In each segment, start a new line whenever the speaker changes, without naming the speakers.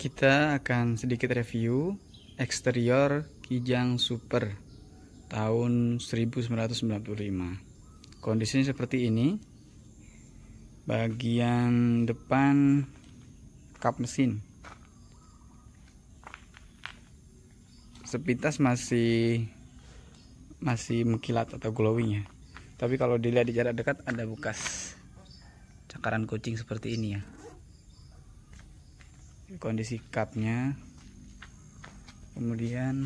Kita akan sedikit review eksterior Kijang Super tahun 1995. Kondisinya seperti ini. Bagian depan kap mesin. Sepintas masih masih mengkilat atau glowing ya. Tapi kalau dilihat di jarak dekat ada bekas cakaran kucing seperti ini ya kondisi cupnya kemudian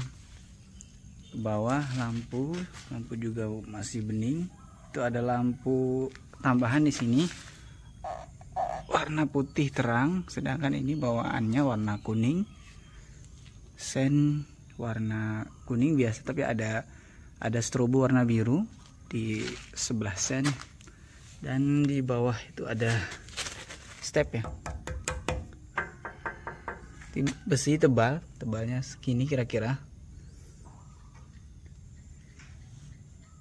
ke bawah lampu lampu juga masih bening itu ada lampu tambahan di sini warna putih terang sedangkan ini bawaannya warna kuning sen warna kuning biasa tapi ada ada strobo warna biru di sebelah sen dan di bawah itu ada step ya besi tebal tebalnya segini kira-kira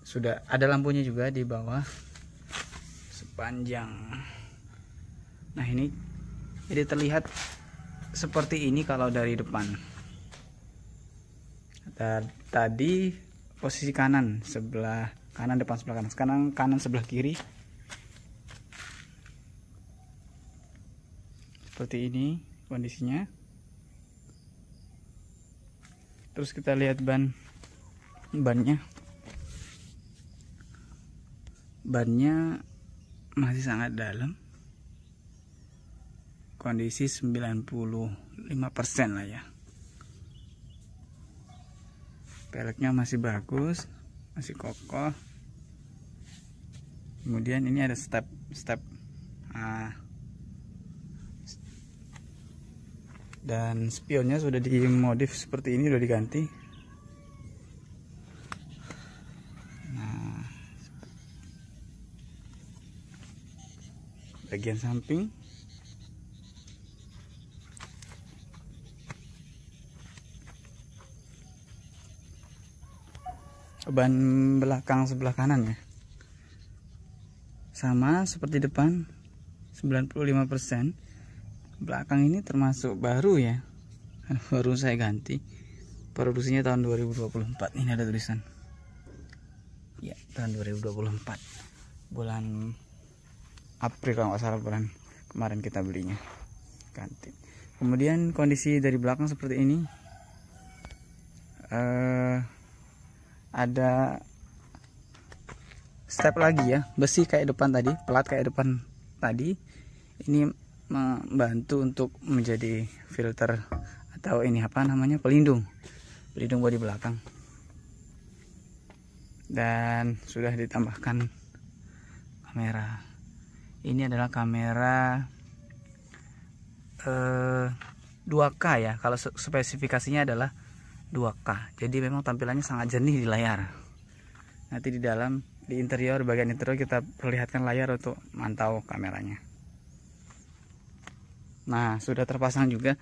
sudah ada lampunya juga di bawah sepanjang nah ini jadi terlihat seperti ini kalau dari depan tadi posisi kanan sebelah kanan depan sebelah kanan sekarang kanan sebelah kiri seperti ini kondisinya terus kita lihat ban bannya bannya masih sangat dalam kondisi 95% lah ya peleknya masih bagus masih kokoh kemudian ini ada step step ah, dan spionnya sudah dimodif seperti ini sudah diganti nah bagian samping ban belakang sebelah kanan ya sama seperti depan 95% belakang ini termasuk baru ya baru saya ganti produksinya tahun 2024 ini ada tulisan ya tahun 2024 bulan April kalau nggak salah bulan kemarin kita belinya ganti kemudian kondisi dari belakang seperti ini uh, ada step lagi ya besi kayak depan tadi pelat kayak depan tadi ini membantu untuk menjadi filter atau ini apa namanya pelindung pelindung bodi belakang dan sudah ditambahkan kamera ini adalah kamera eh, 2K ya kalau spesifikasinya adalah 2K jadi memang tampilannya sangat jernih di layar nanti di dalam di interior bagian interior kita perlihatkan layar untuk mantau kameranya nah sudah terpasang juga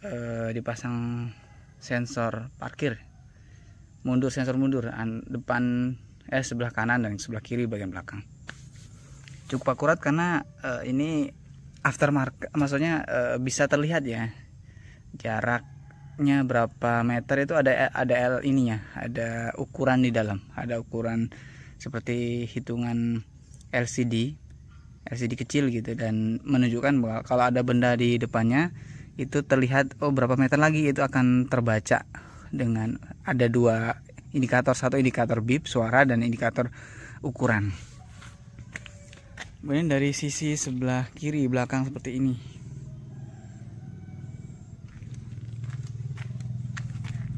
eh, dipasang sensor parkir mundur sensor mundur an, depan eh sebelah kanan dan sebelah kiri bagian belakang cukup akurat karena eh, ini aftermarket maksudnya eh, bisa terlihat ya jaraknya berapa meter itu ada ada L ininya, ada ukuran di dalam, ada ukuran seperti hitungan LCD LCD kecil gitu dan menunjukkan bahwa kalau ada benda di depannya itu terlihat oh berapa meter lagi itu akan terbaca dengan ada dua indikator satu indikator bip suara dan indikator ukuran kemudian dari sisi sebelah kiri belakang seperti ini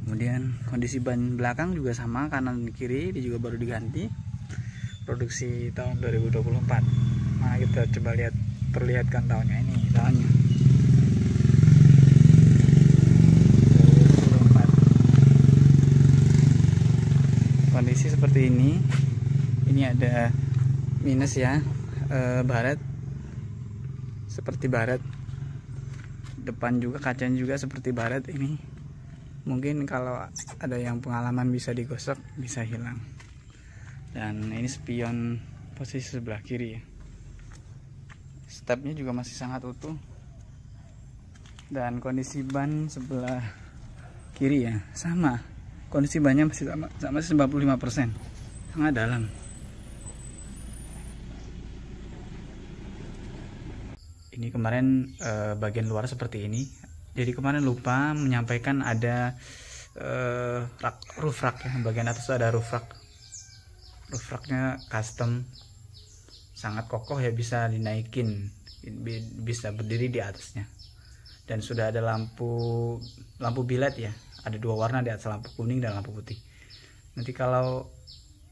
kemudian kondisi ban belakang juga sama kanan dan kiri ini juga baru diganti produksi tahun 2024 nah kita coba lihat perlihatkan daunnya ini daunnya kondisi seperti ini ini ada minus ya e, barat seperti barat depan juga kacanya juga seperti barat ini mungkin kalau ada yang pengalaman bisa digosok bisa hilang dan ini spion posisi sebelah kiri ya stepnya juga masih sangat utuh dan kondisi ban sebelah kiri ya sama kondisi bannya masih sama, sama 95% sangat dalam ini kemarin eh, bagian luar seperti ini jadi kemarin lupa menyampaikan ada eh, rak, roof rack ya bagian atas ada roof rack roof racknya custom sangat kokoh ya bisa dinaikin bisa berdiri di atasnya dan sudah ada lampu lampu bilet ya ada dua warna di atas lampu kuning dan lampu putih nanti kalau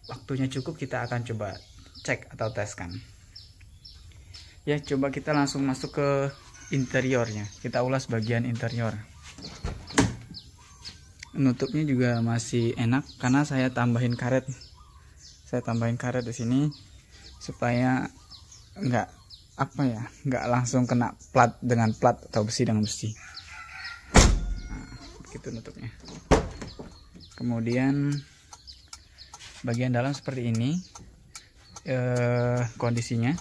waktunya cukup kita akan coba cek atau teskan ya coba kita langsung masuk ke interiornya kita ulas bagian interior nutupnya juga masih enak karena saya tambahin karet saya tambahin karet di sini supaya nggak apa ya nggak langsung kena plat dengan plat atau besi dengan besi nah, begitu nutupnya kemudian bagian dalam seperti ini eh, kondisinya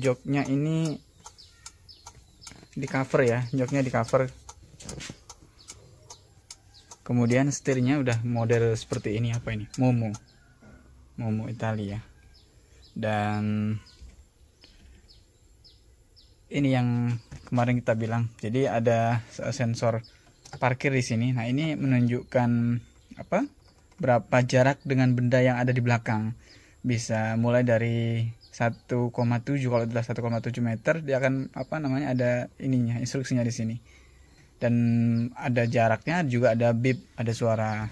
joknya ini di cover ya joknya di cover kemudian setirnya udah model seperti ini apa ini momo Momo Italia dan ini yang kemarin kita bilang jadi ada sensor parkir di sini nah ini menunjukkan apa berapa jarak dengan benda yang ada di belakang bisa mulai dari 1,7 kalau adalah 1,7 meter dia akan apa namanya ada ininya instruksinya di sini dan ada jaraknya juga ada bip ada suara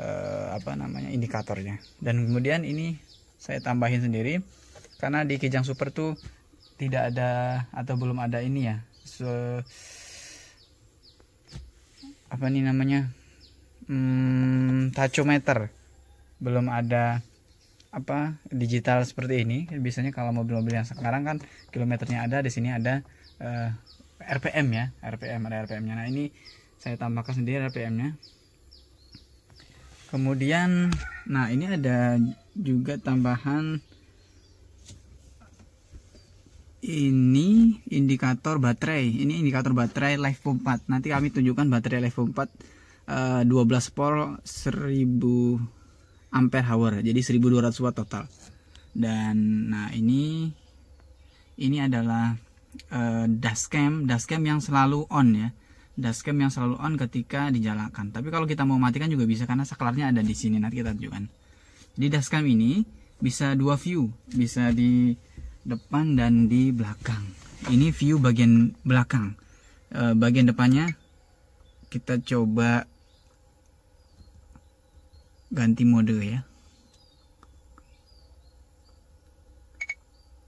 eh, apa namanya indikatornya dan kemudian ini saya tambahin sendiri karena di Kijang Super tuh tidak ada atau belum ada ini ya so, apa nih namanya hmm, tachometer belum ada apa digital seperti ini biasanya kalau mobil-mobil yang sekarang kan kilometernya ada di sini ada uh, eh, RPM ya RPM ada RPM-nya nah ini saya tambahkan sendiri RPM-nya kemudian nah ini ada juga tambahan ini indikator baterai ini indikator baterai life 4 nanti kami tunjukkan baterai life 4 12 eh, volt 1000 ampere hour jadi 1200 watt total dan nah ini ini adalah uh, dashcam dashcam yang selalu on ya dashcam yang selalu on ketika dinyalakan. Tapi kalau kita mau matikan juga bisa karena saklarnya ada di sini nanti kita tunjukkan. Jadi dashcam ini bisa dua view, bisa di depan dan di belakang. Ini view bagian belakang. E, bagian depannya kita coba ganti mode ya.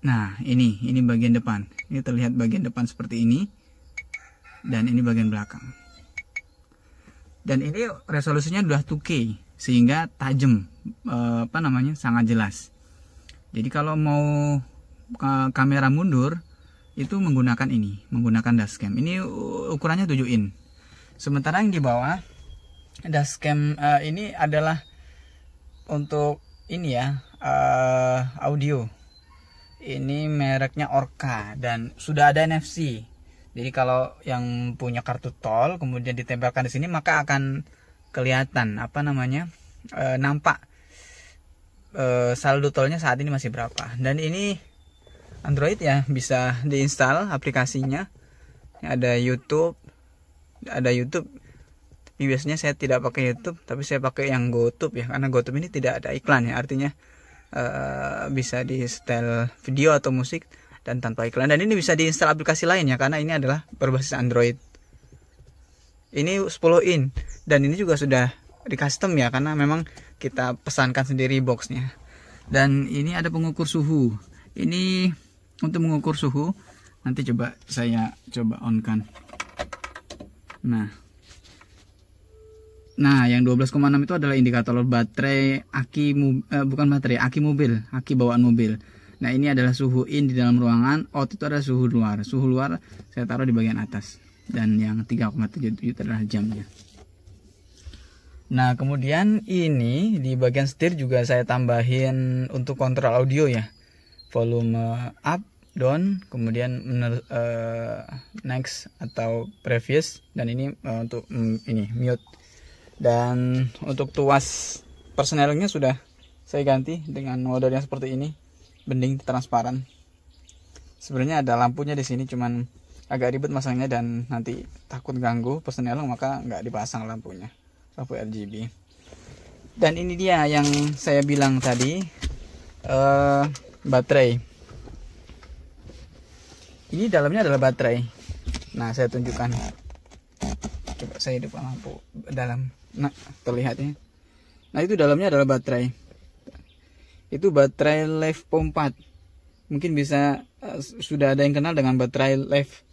Nah, ini ini bagian depan. Ini terlihat bagian depan seperti ini dan ini bagian belakang dan ini resolusinya sudah 2K sehingga tajam eh, apa namanya sangat jelas jadi kalau mau kamera mundur itu menggunakan ini menggunakan dashcam ini ukurannya 7 in sementara yang di bawah dashcam eh, ini adalah untuk ini ya eh, audio ini mereknya Orca dan sudah ada NFC jadi kalau yang punya kartu tol kemudian ditempelkan di sini maka akan kelihatan apa namanya e, nampak e, saldo tolnya saat ini masih berapa. Dan ini Android ya bisa diinstal aplikasinya. Ada YouTube, ada YouTube. Tapi biasanya saya tidak pakai YouTube, tapi saya pakai yang GoTube ya karena GoTube ini tidak ada iklan ya. Artinya e, bisa di setel video atau musik dan tanpa iklan dan ini bisa diinstal aplikasi lain ya karena ini adalah berbasis Android ini 10 in dan ini juga sudah di custom ya karena memang kita pesankan sendiri boxnya dan ini ada pengukur suhu ini untuk mengukur suhu nanti coba saya coba on kan nah Nah, yang 12,6 itu adalah indikator baterai aki eh, bukan baterai, aki mobil, aki bawaan mobil. Nah ini adalah suhu in di dalam ruangan, out itu adalah suhu luar. Suhu luar saya taruh di bagian atas. Dan yang 3,77 adalah jamnya. Nah kemudian ini di bagian setir juga saya tambahin untuk kontrol audio ya. Volume up, down, kemudian uh, next atau previous. Dan ini uh, untuk um, ini mute. Dan untuk tuas personelnya sudah saya ganti dengan model yang seperti ini bening transparan sebenarnya ada lampunya di sini cuman agak ribet masangnya dan nanti takut ganggu personel maka nggak dipasang lampunya lampu RGB dan ini dia yang saya bilang tadi uh, baterai ini dalamnya adalah baterai nah saya tunjukkan coba saya hidupkan lampu dalam nah terlihatnya nah itu dalamnya adalah baterai itu baterai pom 4 mungkin bisa uh, sudah ada yang kenal dengan baterai life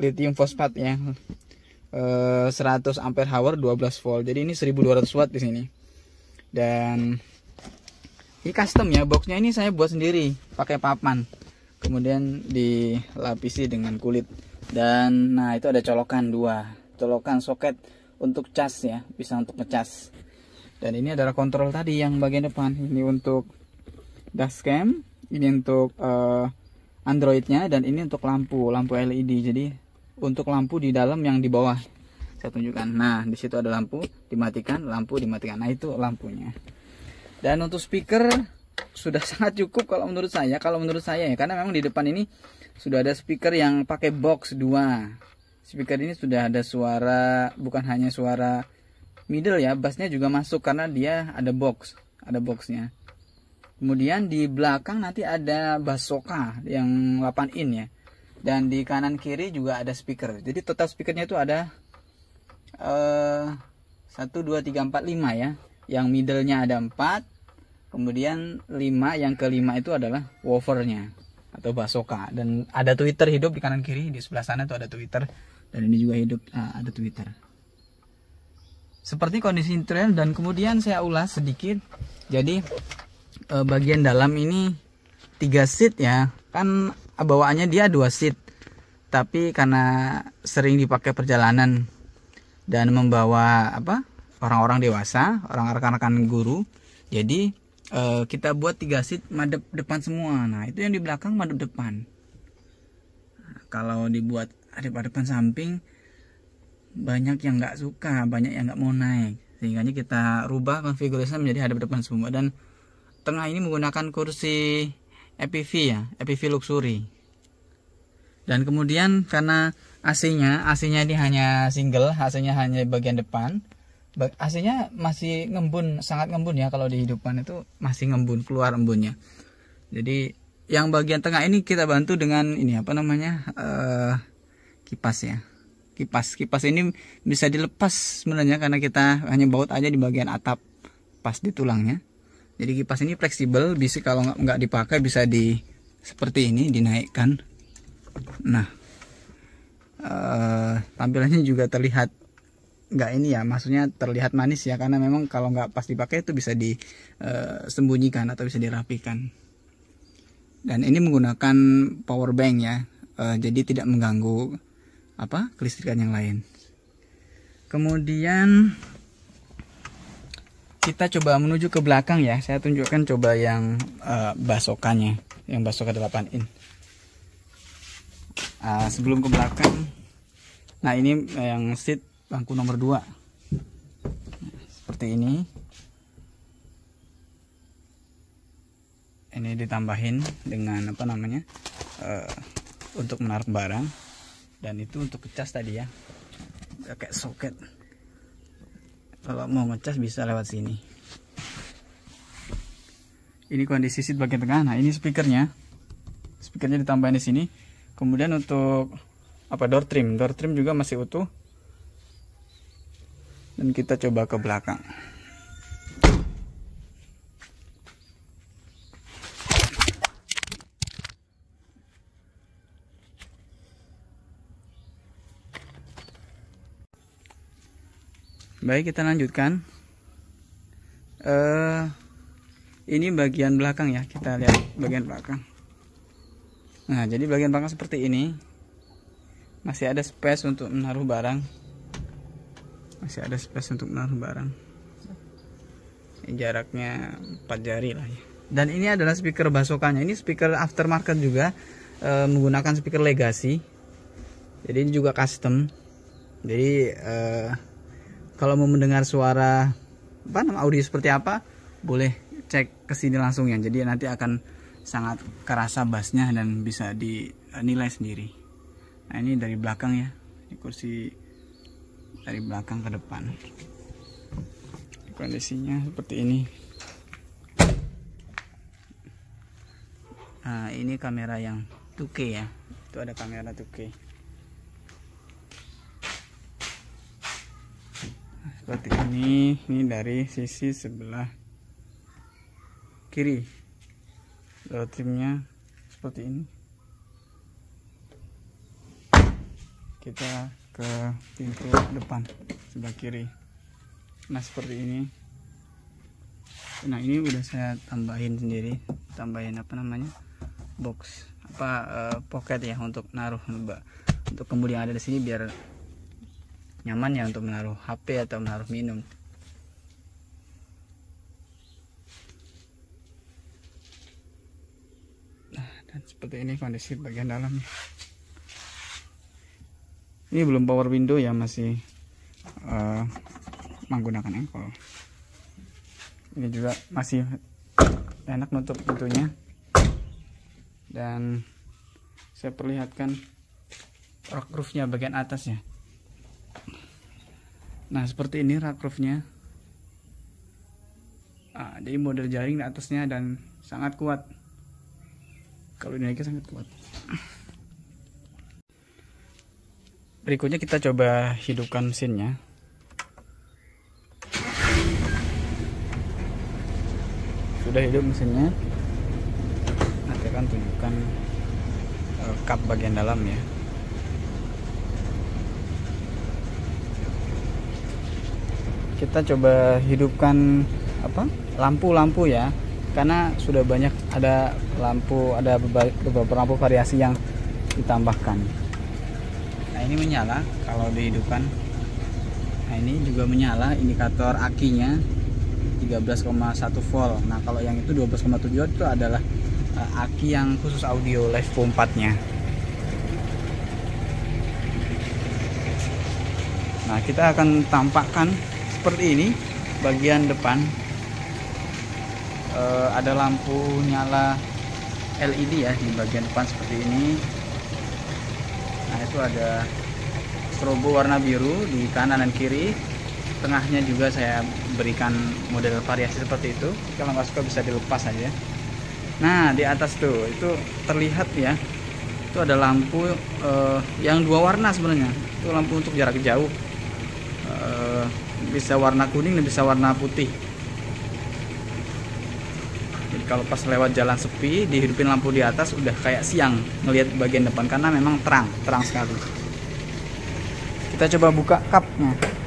lithium fosfat ya uh, eh, 100 ampere hour 12 volt jadi ini 1200 watt di sini dan ini custom ya boxnya ini saya buat sendiri pakai papan kemudian dilapisi dengan kulit dan nah itu ada colokan dua colokan soket untuk cas ya bisa untuk ngecas dan ini adalah kontrol tadi yang bagian depan ini untuk dashcam ini untuk uh, Androidnya dan ini untuk lampu lampu LED jadi untuk lampu di dalam yang di bawah saya tunjukkan nah di situ ada lampu dimatikan lampu dimatikan nah itu lampunya dan untuk speaker sudah sangat cukup kalau menurut saya kalau menurut saya ya karena memang di depan ini sudah ada speaker yang pakai box dua speaker ini sudah ada suara bukan hanya suara middle ya bassnya juga masuk karena dia ada box ada boxnya kemudian di belakang nanti ada basoka yang 8 in ya dan di kanan kiri juga ada speaker jadi total speakernya itu ada eh, satu, dua, tiga, empat, lima ya yang middlenya ada 4 kemudian 5 yang kelima itu adalah woofernya atau basoka dan ada twitter hidup di kanan kiri di sebelah sana itu ada twitter dan ini juga hidup ah, ada twitter seperti kondisi internal dan kemudian saya ulas sedikit jadi eh, bagian dalam ini tiga seat ya kan bawaannya dia dua seat tapi karena sering dipakai perjalanan dan membawa apa orang-orang dewasa orang rekan-rekan guru jadi eh, kita buat tiga seat madep depan semua nah itu yang di belakang madep depan nah, kalau dibuat pada depan samping banyak yang nggak suka banyak yang nggak mau naik sehingganya kita rubah konfigurasinya menjadi hadap depan semua dan tengah ini menggunakan kursi EPV ya EPV luxury dan kemudian karena AC-nya AC-nya ini hanya single AC-nya hanya bagian depan AC-nya masih ngembun sangat ngembun ya kalau di hidupan itu masih ngembun keluar embunnya jadi yang bagian tengah ini kita bantu dengan ini apa namanya uh, kipas ya kipas kipas ini bisa dilepas sebenarnya karena kita hanya baut aja di bagian atap pas di tulangnya jadi kipas ini fleksibel bisa kalau nggak dipakai bisa di seperti ini dinaikkan nah uh, tampilannya juga terlihat nggak ini ya maksudnya terlihat manis ya karena memang kalau nggak pas dipakai itu bisa disembunyikan eh, atau bisa dirapikan dan ini menggunakan power bank ya eh, jadi tidak mengganggu apa kelistrikan yang lain kemudian kita coba menuju ke belakang ya saya tunjukkan coba yang uh, basokannya yang basoka 8 in uh, sebelum ke belakang nah ini yang seat bangku nomor 2 seperti ini ini ditambahin dengan apa namanya uh, untuk menarik barang dan itu untuk ngecas tadi ya pakai soket kalau mau ngecas bisa lewat sini ini kondisi seat bagian tengah nah ini speakernya speakernya ditambahin di sini kemudian untuk apa door trim door trim juga masih utuh dan kita coba ke belakang baik kita lanjutkan uh, ini bagian belakang ya kita lihat bagian belakang nah jadi bagian belakang seperti ini masih ada space untuk menaruh barang masih ada space untuk menaruh barang ini jaraknya 4 jari lah ya dan ini adalah speaker basokannya ini speaker aftermarket juga e, menggunakan speaker legacy jadi ini juga custom jadi e, kalau mau mendengar suara apa nama audio seperti apa boleh cek ke sini langsung ya jadi nanti akan sangat kerasa bassnya dan bisa dinilai sendiri nah ini dari belakang ya ini kursi dari belakang ke depan kondisinya seperti ini nah ini kamera yang 2K ya itu ada kamera 2K seperti ini ini dari sisi sebelah kiri Lalu seperti ini kita ke pintu depan sebelah kiri nah seperti ini nah ini udah saya tambahin sendiri tambahin apa namanya box apa uh, pocket ya untuk naruh mbak untuk kemudian ada di sini biar nyaman ya untuk menaruh HP atau menaruh minum nah dan seperti ini kondisi bagian dalamnya ini belum power window ya masih uh, menggunakan engkol ini juga masih enak nutup pintunya dan saya perlihatkan rock roofnya bagian atasnya nah seperti ini rakrufnya Nah, jadi model jaring di atasnya dan sangat kuat kalau dinaikkan sangat kuat berikutnya kita coba hidupkan mesinnya sudah hidup mesinnya nanti akan tunjukkan uh, eh, cup bagian dalam ya kita coba hidupkan apa lampu-lampu ya karena sudah banyak ada lampu ada beberapa lampu variasi yang ditambahkan nah ini menyala kalau dihidupkan nah ini juga menyala indikator akinya 13,1 volt nah kalau yang itu 12,7 itu adalah uh, aki yang khusus audio live nya nah kita akan tampakkan seperti ini bagian depan e, ada lampu nyala LED ya di bagian depan seperti ini nah itu ada strobo warna biru di kanan dan kiri tengahnya juga saya berikan model variasi seperti itu kalau nggak suka bisa dilepas aja nah di atas tuh itu terlihat ya itu ada lampu eh, yang dua warna sebenarnya itu lampu untuk jarak jauh eh, bisa warna kuning dan bisa warna putih jadi kalau pas lewat jalan sepi dihidupin lampu di atas udah kayak siang ngelihat bagian depan karena memang terang terang sekali kita coba buka cupnya